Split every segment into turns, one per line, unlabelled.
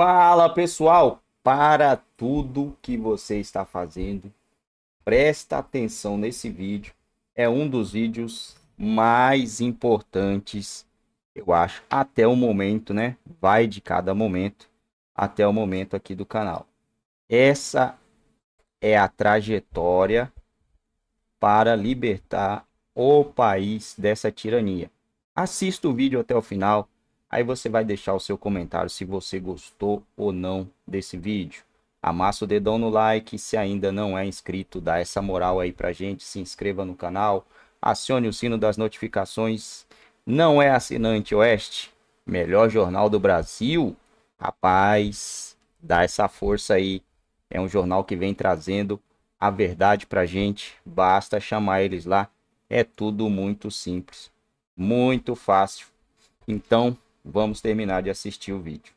Fala pessoal, para tudo que você está fazendo, presta atenção nesse vídeo. É um dos vídeos mais importantes, eu acho, até o momento, né? Vai de cada momento até o momento aqui do canal. Essa é a trajetória para libertar o país dessa tirania. Assista o vídeo até o final Aí você vai deixar o seu comentário se você gostou ou não desse vídeo. Amassa o dedão no like, se ainda não é inscrito, dá essa moral aí pra gente, se inscreva no canal, acione o sino das notificações. Não é assinante Oeste? Melhor jornal do Brasil? Rapaz, dá essa força aí. É um jornal que vem trazendo a verdade pra gente. Basta chamar eles lá. É tudo muito simples, muito fácil. Então, vamos terminar de assistir o vídeo.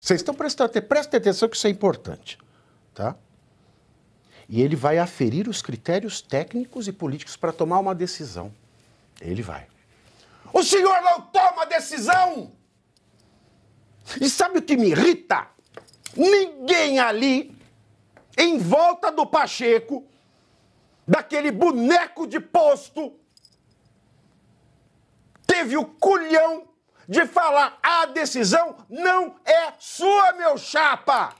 Vocês estão prestando atenção, atenção que isso é importante, tá? E ele
vai aferir os critérios técnicos e políticos para tomar uma decisão. Ele vai. O senhor não toma decisão! E sabe o que me irrita? Ninguém ali, em volta do Pacheco, daquele boneco de posto, teve o culhão de falar a decisão não é sua, meu chapa.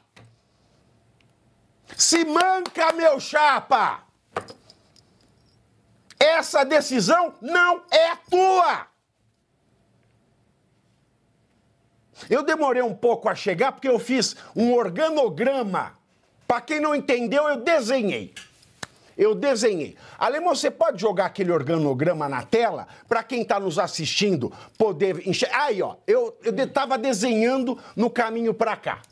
Se manca, meu chapa. Essa decisão não é tua. Eu demorei um pouco a chegar porque eu fiz um organograma. Para quem não entendeu, eu desenhei. Eu desenhei. Alemão, você pode jogar aquele organograma na tela para quem está nos assistindo poder enxergar. Aí, ó, eu estava desenhando no caminho para cá.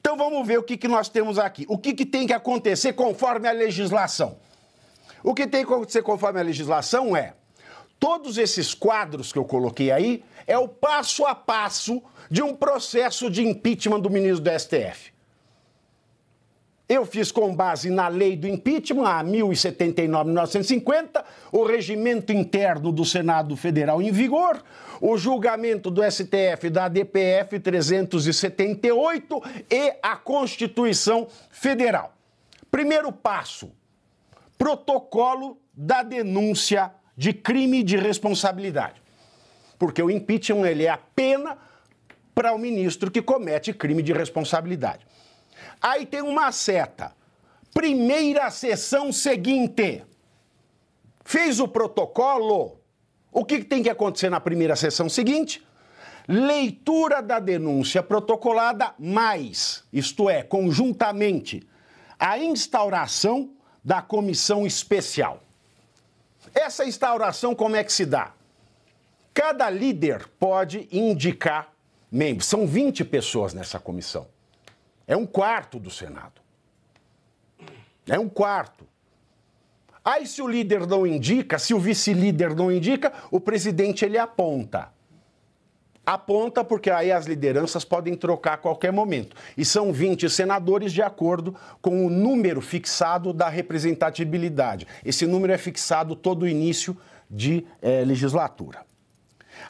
Então vamos ver o que, que nós temos aqui. O que, que tem que acontecer conforme a legislação? O que tem que acontecer conforme a legislação é todos esses quadros que eu coloquei aí é o passo a passo de um processo de impeachment do ministro do STF. Eu fiz com base na lei do impeachment, a 1079-1950, o regimento interno do Senado Federal em vigor, o julgamento do STF da DPF 378 e a Constituição Federal. Primeiro passo: protocolo da denúncia de crime de responsabilidade. Porque o impeachment ele é a pena para o ministro que comete crime de responsabilidade. Aí tem uma seta. Primeira sessão seguinte. Fez o protocolo. O que tem que acontecer na primeira sessão seguinte? Leitura da denúncia protocolada, mais, isto é, conjuntamente, a instauração da comissão especial. Essa instauração, como é que se dá? Cada líder pode indicar membros. São 20 pessoas nessa comissão. É um quarto do Senado. É um quarto. Aí, se o líder não indica, se o vice-líder não indica, o presidente ele aponta. Aponta porque aí as lideranças podem trocar a qualquer momento. E são 20 senadores de acordo com o número fixado da representatividade. Esse número é fixado todo início de é, legislatura.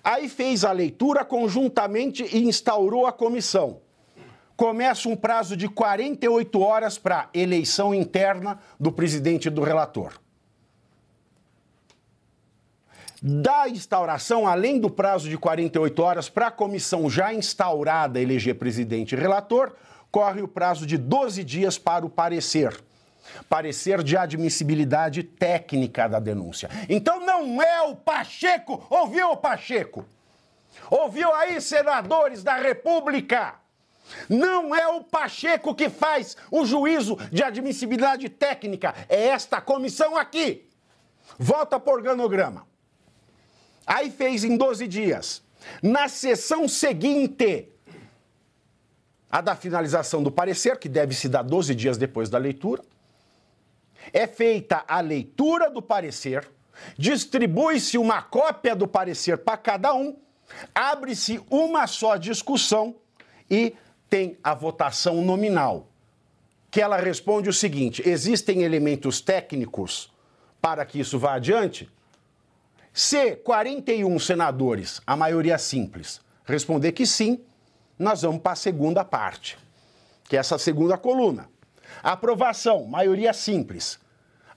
Aí fez a leitura conjuntamente e instaurou a comissão começa um prazo de 48 horas para eleição interna do presidente e do relator. Da instauração, além do prazo de 48 horas para a comissão já instaurada eleger presidente e relator, corre o prazo de 12 dias para o parecer. Parecer de admissibilidade técnica da denúncia. Então não é o Pacheco, ouviu o Pacheco? Ouviu aí, senadores da República? Não é o Pacheco que faz o juízo de admissibilidade técnica, é esta comissão aqui. Volta para organograma. Aí fez em 12 dias. Na sessão seguinte, a da finalização do parecer, que deve se dar 12 dias depois da leitura, é feita a leitura do parecer, distribui-se uma cópia do parecer para cada um, abre-se uma só discussão e tem a votação nominal, que ela responde o seguinte: existem elementos técnicos para que isso vá adiante? Se 41 senadores, a maioria simples, responder que sim, nós vamos para a segunda parte, que é essa segunda coluna. Aprovação, maioria simples.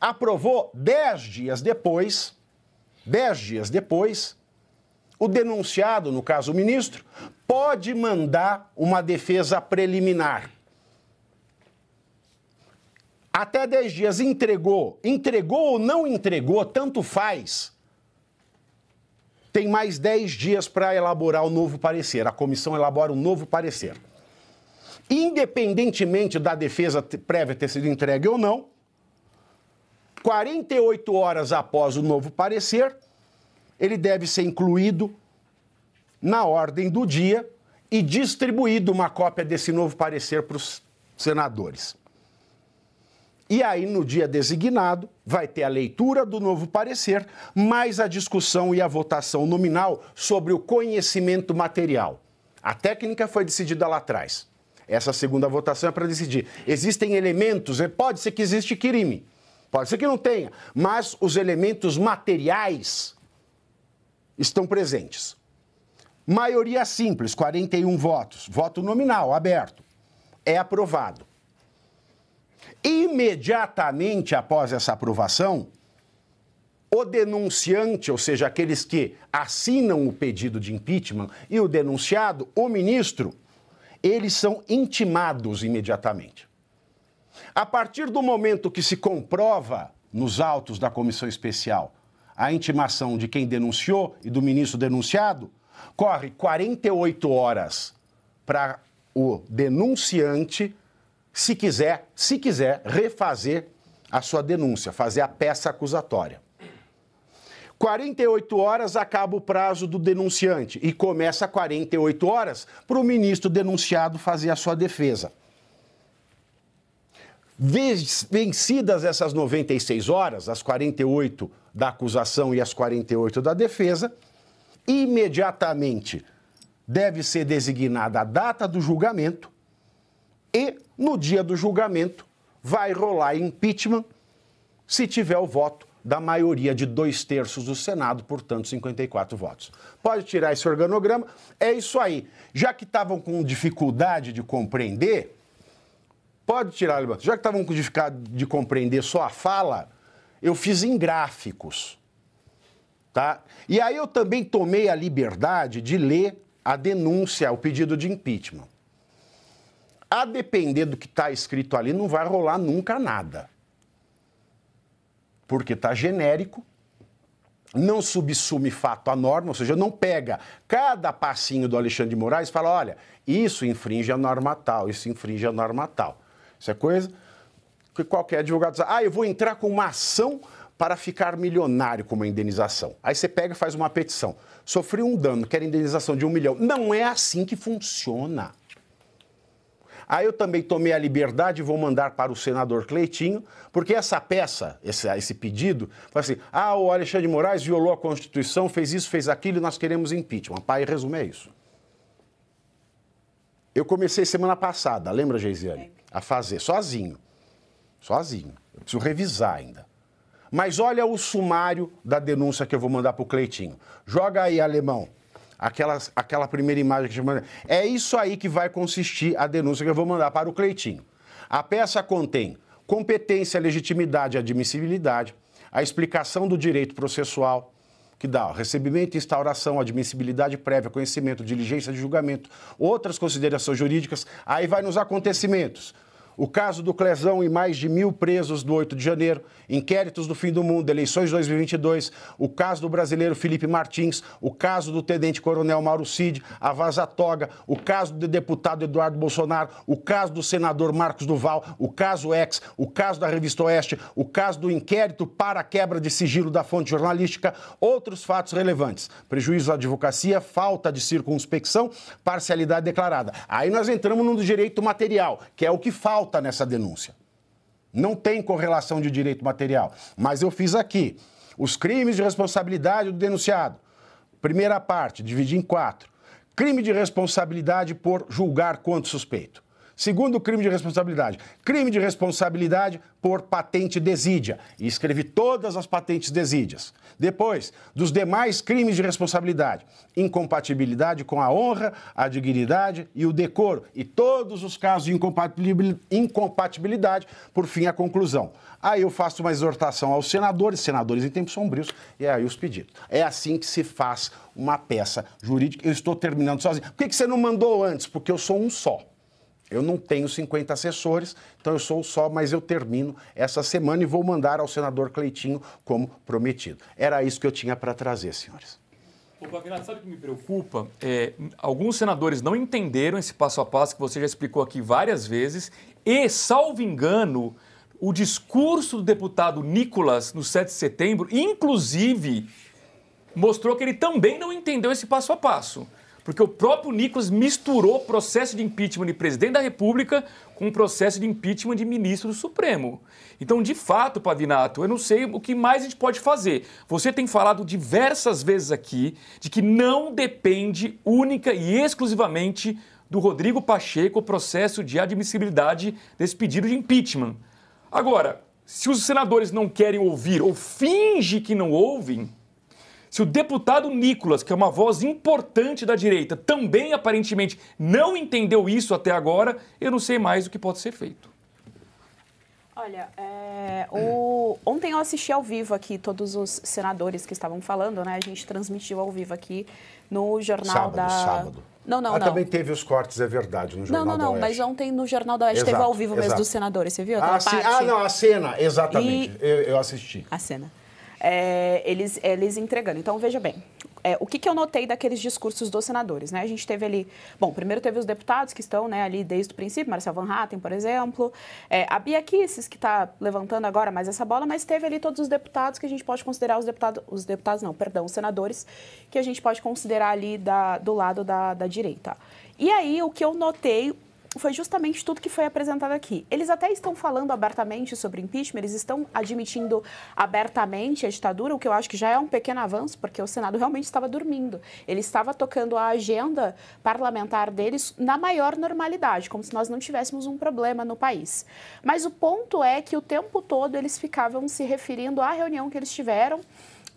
Aprovou 10 dias depois, 10 dias depois, o denunciado, no caso o ministro, pode mandar uma defesa preliminar. Até 10 dias entregou, entregou ou não entregou, tanto faz. Tem mais 10 dias para elaborar o novo parecer. A comissão elabora um novo parecer. Independentemente da defesa prévia ter sido entregue ou não, 48 horas após o novo parecer, ele deve ser incluído na ordem do dia e distribuído uma cópia desse novo parecer para os senadores. E aí, no dia designado, vai ter a leitura do novo parecer, mais a discussão e a votação nominal sobre o conhecimento material. A técnica foi decidida lá atrás. Essa segunda votação é para decidir. Existem elementos, é, pode ser que existe crime, pode ser que não tenha, mas os elementos materiais estão presentes. Maioria simples, 41 votos, voto nominal, aberto. É aprovado. Imediatamente após essa aprovação, o denunciante, ou seja, aqueles que assinam o pedido de impeachment, e o denunciado, o ministro, eles são intimados imediatamente. A partir do momento que se comprova nos autos da comissão especial a intimação de quem denunciou e do ministro denunciado, Corre 48 horas para o denunciante, se quiser, se quiser, refazer a sua denúncia, fazer a peça acusatória. 48 horas acaba o prazo do denunciante e começa 48 horas para o ministro denunciado fazer a sua defesa. Vencidas essas 96 horas, as 48 da acusação e as 48 da defesa, imediatamente deve ser designada a data do julgamento e, no dia do julgamento, vai rolar impeachment se tiver o voto da maioria de dois terços do Senado, portanto, 54 votos. Pode tirar esse organograma. É isso aí. Já que estavam com dificuldade de compreender, pode tirar, já que estavam com dificuldade de compreender só a fala, eu fiz em gráficos. Tá? E aí eu também tomei a liberdade de ler a denúncia, o pedido de impeachment. A depender do que está escrito ali, não vai rolar nunca nada. Porque está genérico, não subsume fato à norma, ou seja, não pega cada passinho do Alexandre de Moraes e fala: olha, isso infringe a norma tal, isso infringe a norma tal. Isso é coisa que qualquer advogado diz: ah, eu vou entrar com uma ação para ficar milionário com uma indenização. Aí você pega e faz uma petição. Sofreu um dano, quer indenização de um milhão. Não é assim que funciona. Aí eu também tomei a liberdade e vou mandar para o senador Cleitinho, porque essa peça, esse, esse pedido, fala assim: ah, o Alexandre de Moraes violou a Constituição, fez isso, fez aquilo, nós queremos impeachment. Pai, resumo é isso. Eu comecei semana passada, lembra, Geisiane? A fazer, sozinho. Sozinho. Eu preciso revisar ainda. Mas olha o sumário da denúncia que eu vou mandar para o Cleitinho. Joga aí, alemão, aquela, aquela primeira imagem que chama. É isso aí que vai consistir a denúncia que eu vou mandar para o Cleitinho. A peça contém competência, legitimidade e admissibilidade, a explicação do direito processual, que dá ó, recebimento, instauração, admissibilidade prévia, conhecimento, diligência de julgamento, outras considerações jurídicas. Aí vai nos acontecimentos o caso do Clezão e mais de mil presos do 8 de janeiro, inquéritos do fim do mundo, eleições 2022, o caso do brasileiro Felipe Martins, o caso do tenente coronel Mauro Cid, a Vaza Toga, o caso do deputado Eduardo Bolsonaro, o caso do senador Marcos Duval, o caso Ex, o caso da Revista Oeste, o caso do inquérito para a quebra de sigilo da fonte jornalística, outros fatos relevantes, prejuízo à advocacia, falta de circunspecção, parcialidade declarada. Aí nós entramos no direito material, que é o que falta falta nessa denúncia. Não tem correlação de direito material. Mas eu fiz aqui os crimes de responsabilidade do denunciado. Primeira parte, dividi em quatro. Crime de responsabilidade por julgar quanto suspeito. Segundo crime de responsabilidade, crime de responsabilidade por patente desídia. E escrevi todas as patentes desídias. Depois, dos demais crimes de responsabilidade, incompatibilidade com a honra, a dignidade e o decoro. E todos os casos de incompatibilidade, por fim, a conclusão. Aí eu faço uma exortação aos senadores, senadores em tempos sombrios, e é aí os pedidos. É assim que se faz uma peça jurídica. Eu estou terminando sozinho. Por que, que você não mandou antes? Porque eu sou um só. Eu não tenho 50 assessores, então eu sou só, mas eu termino essa semana e vou mandar ao senador Cleitinho como prometido. Era isso que eu tinha para trazer, senhores.
Ô, Bagrat, sabe o que me preocupa? É, alguns senadores não entenderam esse passo a passo que você já explicou aqui várias vezes e, salvo engano, o discurso do deputado Nicolas no 7 de setembro, inclusive, mostrou que ele também não entendeu esse passo a passo porque o próprio Nicolas misturou processo de impeachment de presidente da República com processo de impeachment de ministro do Supremo. Então, de fato, Pavinato, eu não sei o que mais a gente pode fazer. Você tem falado diversas vezes aqui de que não depende única e exclusivamente do Rodrigo Pacheco o processo de admissibilidade desse pedido de impeachment. Agora, se os senadores não querem ouvir ou finge que não ouvem, se o deputado Nicolas, que é uma voz importante da direita, também aparentemente não entendeu isso até agora, eu não sei mais o que pode ser feito.
Olha, é, o... ontem eu assisti ao vivo aqui todos os senadores que estavam falando, né? A gente transmitiu ao vivo aqui no jornal sábado, da. Sábado. Não, não, ah, não. também
teve os cortes, é verdade, no Jornal Não, não, não, mas
ontem no Jornal da Oeste exato, teve ao vivo exato. mesmo dos senadores, você viu? Ah, sim, ah, não, a
cena, exatamente, e... eu, eu assisti. A
cena é, eles, eles entregando. Então, veja bem, é, o que, que, eu notei daqueles discursos dos senadores, né? A gente teve ali, bom, primeiro teve os deputados que estão né, ali desde o princípio, Marcel Van Hatten, por exemplo, é, a Bia Kisses, que está levantando agora mais essa bola, mas teve ali todos os deputados que a gente pode considerar os deputados, os deputados não, perdão, os senadores, que a gente pode considerar ali da, do lado da, da direita. E aí, o que eu notei, foi justamente tudo que foi apresentado aqui. Eles até estão falando abertamente sobre impeachment, eles estão admitindo abertamente a ditadura, o que eu acho que já é um pequeno avanço, porque o Senado realmente estava dormindo. Ele estava tocando a agenda parlamentar deles na maior normalidade, como se nós não tivéssemos um problema no país. Mas o ponto é que o tempo todo eles ficavam se referindo à reunião que eles tiveram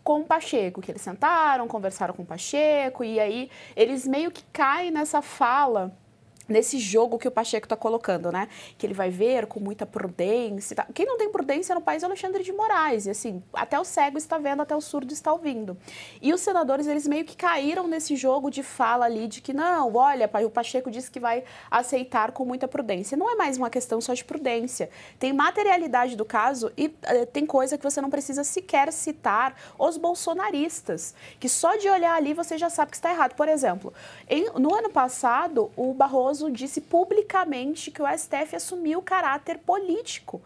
com o Pacheco, que eles sentaram, conversaram com o Pacheco, e aí eles meio que caem nessa fala nesse jogo que o Pacheco está colocando, né? Que ele vai ver com muita prudência. Tá? Quem não tem prudência no país é Alexandre de Moraes. E assim, até o cego está vendo, até o surdo está ouvindo. E os senadores, eles meio que caíram nesse jogo de fala ali de que não, olha, o Pacheco disse que vai aceitar com muita prudência. Não é mais uma questão só de prudência. Tem materialidade do caso e uh, tem coisa que você não precisa sequer citar os bolsonaristas, que só de olhar ali você já sabe que está errado. Por exemplo, em, no ano passado, o Barroso disse publicamente que o STF assumiu caráter político.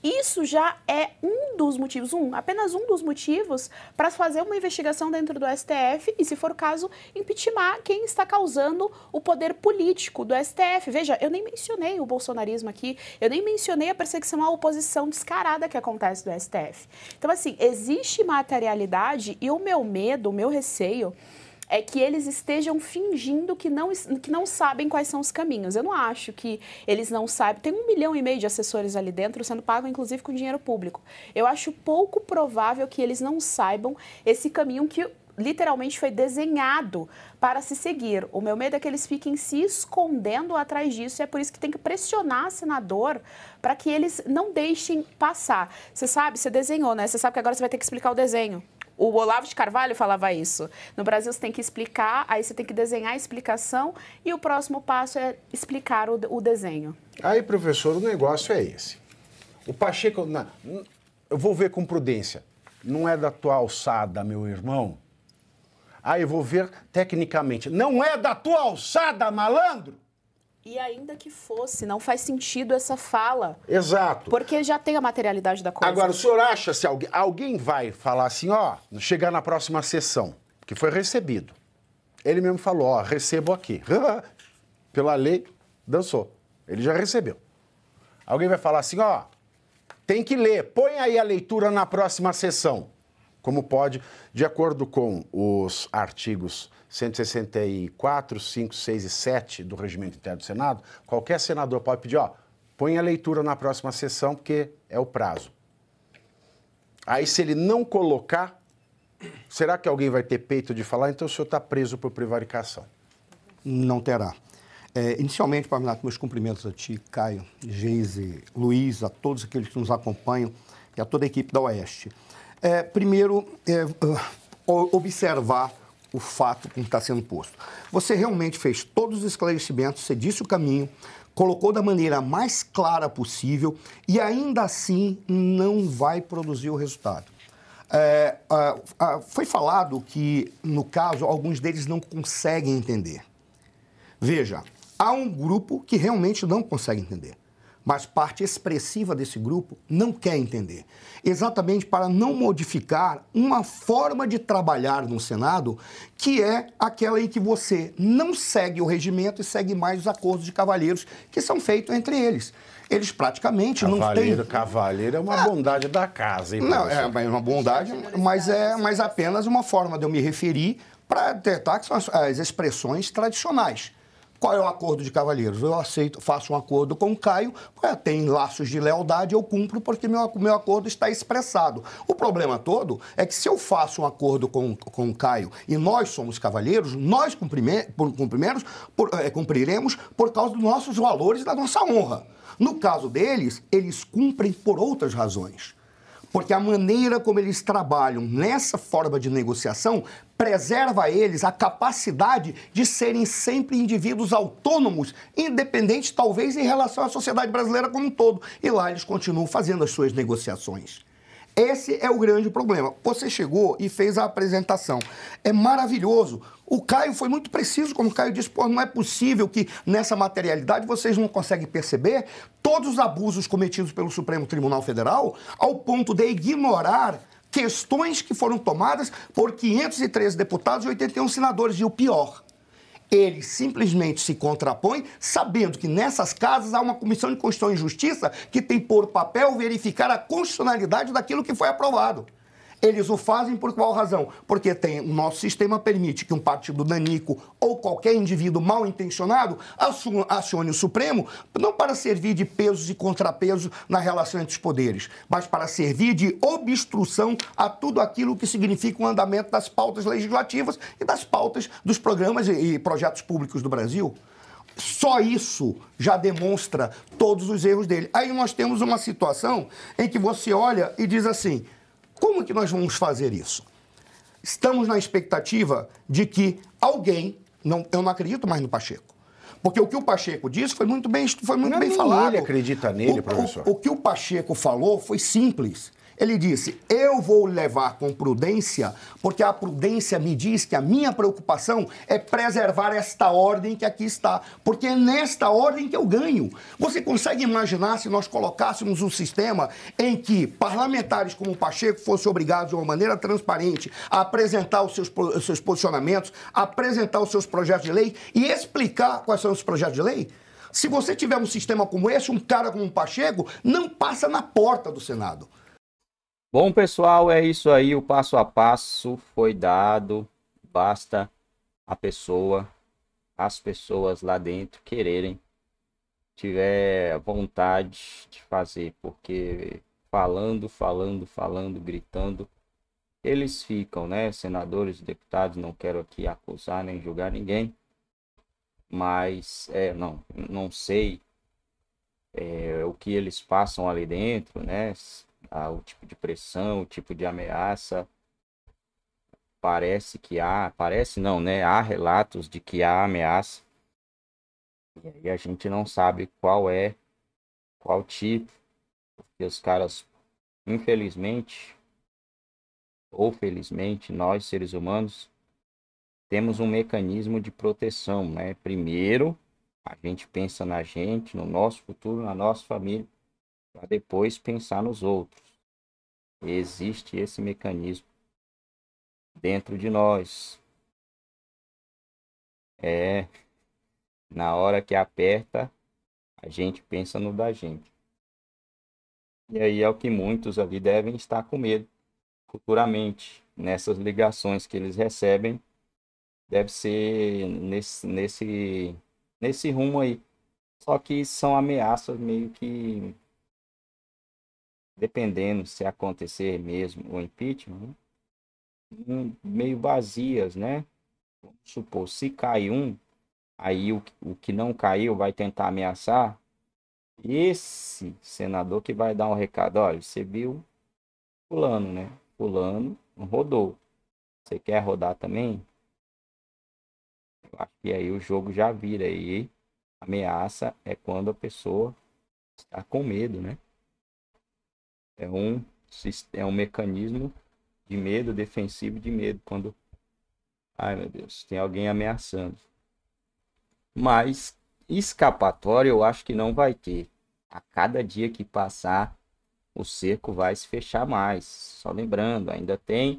Isso já é um dos motivos, um, apenas um dos motivos para fazer uma investigação dentro do STF e, se for o caso, impeachment quem está causando o poder político do STF. Veja, eu nem mencionei o bolsonarismo aqui, eu nem mencionei a perseguição à oposição descarada que acontece do STF. Então, assim, existe materialidade e o meu medo, o meu receio é que eles estejam fingindo que não, que não sabem quais são os caminhos. Eu não acho que eles não saibam. Tem um milhão e meio de assessores ali dentro, sendo pago inclusive com dinheiro público. Eu acho pouco provável que eles não saibam esse caminho que literalmente foi desenhado para se seguir. O meu medo é que eles fiquem se escondendo atrás disso e é por isso que tem que pressionar senador para que eles não deixem passar. Você sabe, você desenhou, né? Você sabe que agora você vai ter que explicar o desenho. O Olavo de Carvalho falava isso. No Brasil você tem que explicar, aí você tem que desenhar a explicação e o próximo passo é explicar o, o desenho.
Aí, professor, o negócio é esse. O Pacheco, eu vou ver com prudência. Não é da tua alçada, meu irmão. Aí eu vou ver tecnicamente. Não é da tua alçada, malandro?
E ainda que fosse, não faz sentido essa fala.
Exato.
Porque já tem a materialidade da coisa. Agora, o senhor
acha se alguém, alguém vai falar assim, ó, chegar na próxima sessão, que foi recebido. Ele mesmo falou, ó, recebo aqui. Pela lei, dançou. Ele já recebeu. Alguém vai falar assim, ó, tem que ler, põe aí a leitura na próxima sessão como pode, de acordo com os artigos 164, 5, 6 e 7 do Regimento Interno do Senado, qualquer senador pode pedir, ó, põe a leitura na próxima sessão, porque é o prazo. Aí, se ele não colocar, será que alguém vai ter peito de falar? Então, o senhor está preso por prevaricação.
Não terá. É, inicialmente, Pamelato, meus cumprimentos a ti, Caio, Geise, Luiz, a todos aqueles que nos acompanham e a toda a equipe da Oeste. É, primeiro, é, é observar o fato que está sendo posto. Você realmente fez todos os esclarecimentos, você disse o caminho, colocou da maneira mais clara possível e ainda assim não vai produzir o resultado. É, foi falado que, no caso, alguns deles não conseguem entender. Veja, há um grupo que realmente não consegue entender mas parte expressiva desse grupo não quer entender. Exatamente para não modificar uma forma de trabalhar no Senado, que é aquela em que você não segue o regimento e segue mais os acordos de cavalheiros que são feitos entre eles. Eles praticamente cavaleiro, não têm. Cavalheiro é uma ah, bondade da casa, hein? Não, é, é uma bondade, mas é mas apenas uma forma de eu me referir para tentar que são as, as expressões tradicionais. Qual é o acordo de cavalheiros? Eu aceito, faço um acordo com o Caio, tem laços de lealdade, eu cumpro porque meu, meu acordo está expressado. O problema todo é que se eu faço um acordo com, com o Caio e nós somos cavalheiros, nós cumprime, por, é, cumpriremos por causa dos nossos valores e da nossa honra. No caso deles, eles cumprem por outras razões porque a maneira como eles trabalham nessa forma de negociação preserva a eles a capacidade de serem sempre indivíduos autônomos, independentes talvez em relação à sociedade brasileira como um todo. E lá eles continuam fazendo as suas negociações. Esse é o grande problema. Você chegou e fez a apresentação. É maravilhoso. O Caio foi muito preciso, como o Caio disse, pô, não é possível que nessa materialidade vocês não conseguem perceber todos os abusos cometidos pelo Supremo Tribunal Federal ao ponto de ignorar questões que foram tomadas por 513 deputados e 81 senadores. E o pior, ele simplesmente se contrapõe, sabendo que nessas casas há uma comissão de Constituição e Justiça que tem por papel verificar a constitucionalidade daquilo que foi aprovado. Eles o fazem por qual razão? Porque tem, o nosso sistema permite que um partido danico ou qualquer indivíduo mal intencionado acione o Supremo não para servir de pesos e contrapesos na relação entre os poderes, mas para servir de obstrução a tudo aquilo que significa o andamento das pautas legislativas e das pautas dos programas e projetos públicos do Brasil. Só isso já demonstra todos os erros dele. Aí nós temos uma situação em que você olha e diz assim: como que nós vamos fazer isso? Estamos na expectativa de que alguém, não, eu não acredito mais no Pacheco, porque o que o Pacheco disse foi muito bem, foi muito não é bem falado. Ele
acredita nele, o, professor. O, o,
que o Pacheco falou foi simples. Ele disse: Eu vou levar com prudência, porque a prudência me diz que a minha preocupação é preservar esta ordem que aqui está, porque é nesta ordem que eu ganho. Você consegue imaginar se nós colocássemos um sistema em que parlamentares como o Pacheco fossem obrigados de uma maneira transparente a apresentar os seus, os seus posicionamentos, apresentar os seus projetos de lei e explicar quais são os projetos de lei? Se você tiver um sistema como esse, um cara como o Pacheco não passa na porta do Senado.
Bom, pessoal, é isso aí. O passo a passo foi dado. Basta a pessoa, as pessoas lá dentro quererem, tiver vontade de fazer, porque falando, falando, falando, gritando, eles ficam, né? Senadores, deputados, não quero aqui acusar nem julgar ninguém, mas é, não, não sei é, o que eles passam ali dentro, né? o tipo de pressão, o tipo de ameaça. Parece que há, parece não, né? Há relatos de que há ameaça. E aí a gente não sabe qual é, qual tipo, porque os caras, infelizmente, ou felizmente, nós seres humanos, temos um mecanismo de proteção, né? Primeiro, a gente pensa na gente, no nosso futuro, na nossa família para depois pensar nos outros. Existe esse mecanismo dentro de nós. É na hora que aperta, a gente pensa no da gente. E aí é o que muitos ali devem estar com medo futuramente nessas ligações que eles recebem. Deve ser nesse nesse nesse rumo aí. Só que são ameaças meio que dependendo se acontecer mesmo o impeachment, né, meio vazias, né? Vamos supor, se cai um, aí o, o que não caiu vai tentar ameaçar esse senador que vai dar um recado, olha, você viu fulano, né? Fulano rodou. Você quer rodar também? Eu acho que aí o jogo já vira aí. Ameaça é quando a pessoa está com medo, né? É um, é um mecanismo de medo, defensivo de medo, quando. Ai meu Deus, tem alguém ameaçando. Mas escapatória eu acho que não vai ter. A cada dia que passar, o cerco vai se fechar mais. Só lembrando, ainda tem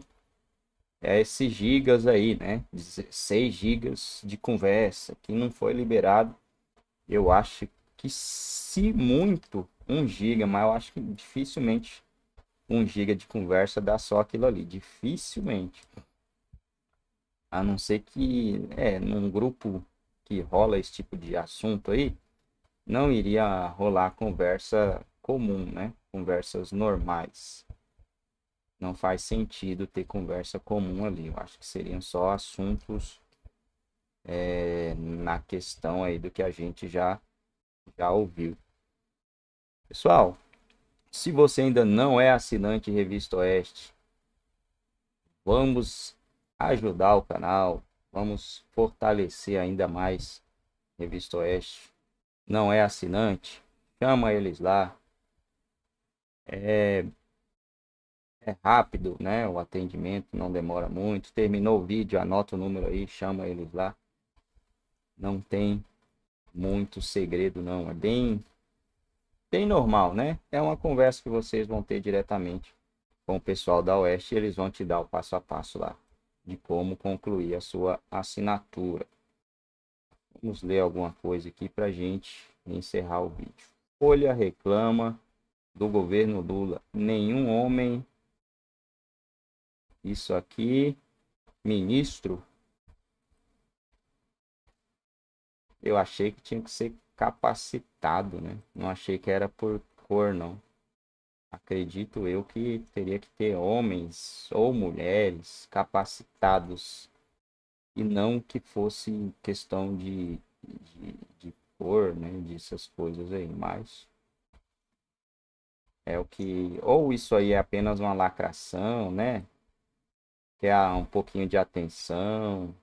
é, esses gigas aí, né? 16 gigas de conversa que não foi liberado. Eu acho que se muito 1 GB, mas eu acho que dificilmente 1 GB de conversa dá só aquilo ali. Dificilmente. A não ser que, é, num grupo que rola esse tipo de assunto aí, não iria rolar conversa comum, né? Conversas normais. Não faz sentido ter conversa comum ali. Eu acho que seriam só assuntos é, na questão aí do que a gente já, já ouviu. Pessoal, se você ainda não é assinante Revista Oeste, vamos ajudar o canal, vamos fortalecer ainda mais Revista Oeste. Não é assinante? Chama eles lá. É, é rápido, né? O atendimento não demora muito. Terminou o vídeo, anota o número aí, chama eles lá. Não tem muito segredo, não. É bem bem normal, né? É uma conversa que vocês vão ter diretamente com o pessoal da Oeste, eles vão te dar o passo a passo lá de como concluir a sua assinatura. Vamos ler alguma coisa aqui para gente encerrar o vídeo. Folha reclama do governo Lula. Nenhum homem. Isso aqui, ministro. Eu achei que tinha que ser capacitado, né? Não achei que era por cor, não. Acredito eu que teria que ter homens ou mulheres capacitados e não que fosse questão de, de, de cor, né? Dessas coisas aí, mas é o que ou isso aí é apenas uma lacração, né? Que é um pouquinho de atenção,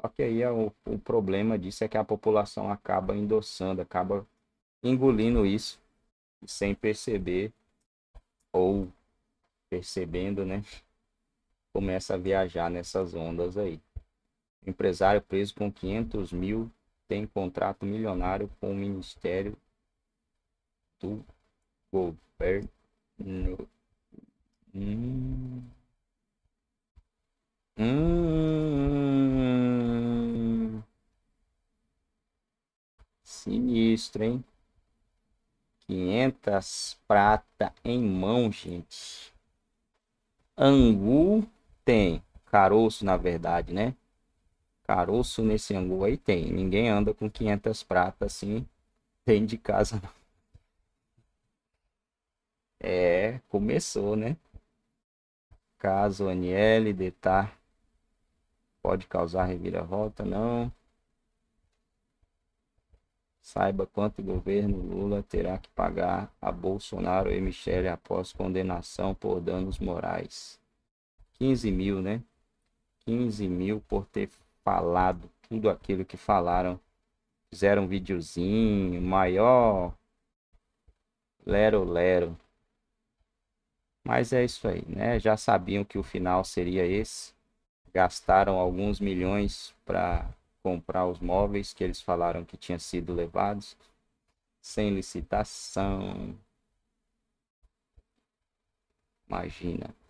só que aí é o, o problema disso é que a população acaba endossando, acaba engolindo isso sem perceber ou percebendo, né? Começa a viajar nessas ondas aí. Empresário preso com 500 mil tem contrato milionário com o Ministério do Governo. Hum. Hum. hum, hum. Sinistro, hein? 500 prata em mão, gente. Angu tem. Caroço, na verdade, né? Caroço nesse angu aí tem. Ninguém anda com 500 prata assim dentro de casa, não. É, começou, né? Caso Aniele detar pode causar reviravolta, não. Saiba quanto o governo Lula terá que pagar a Bolsonaro e Michele após condenação por danos morais. 15 mil, né? 15 mil por ter falado tudo aquilo que falaram. Fizeram um videozinho maior. Lero, lero. Mas é isso aí, né? Já sabiam que o final seria esse. Gastaram alguns milhões para comprar os móveis que eles falaram que tinham sido levados sem licitação. Imagina.